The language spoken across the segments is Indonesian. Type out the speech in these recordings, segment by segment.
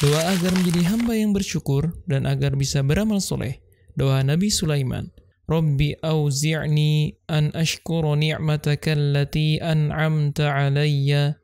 Doa agar menjadi hamba yang bersyukur dan agar bisa beramal soleh. Doa Nabi Sulaiman. Rabbi auzi'ni an ashkuru ni'mataka allati an'amta alayya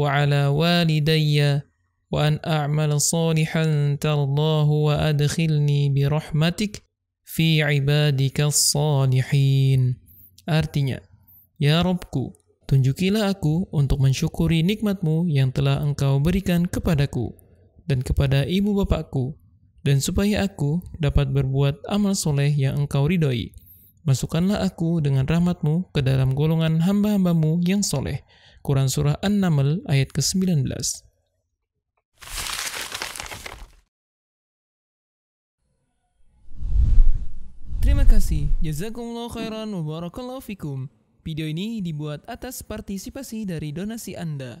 wa ala walidayya wa an a'mal salihan tardahu wa adkhilni birahmatik fi ibadika salihin. Artinya, Ya Robku, tunjukilah aku untuk mensyukuri nikmatmu yang telah engkau berikan kepadaku dan kepada ibu bapakku, dan supaya aku dapat berbuat amal soleh yang engkau ridhoi. Masukkanlah aku dengan rahmatmu ke dalam golongan hamba-hambamu yang soleh. Quran Surah An-Naml ayat ke-19 Terima kasih. Jazakumullah khairan wa barakallahu fikum. Video ini dibuat atas partisipasi dari donasi Anda.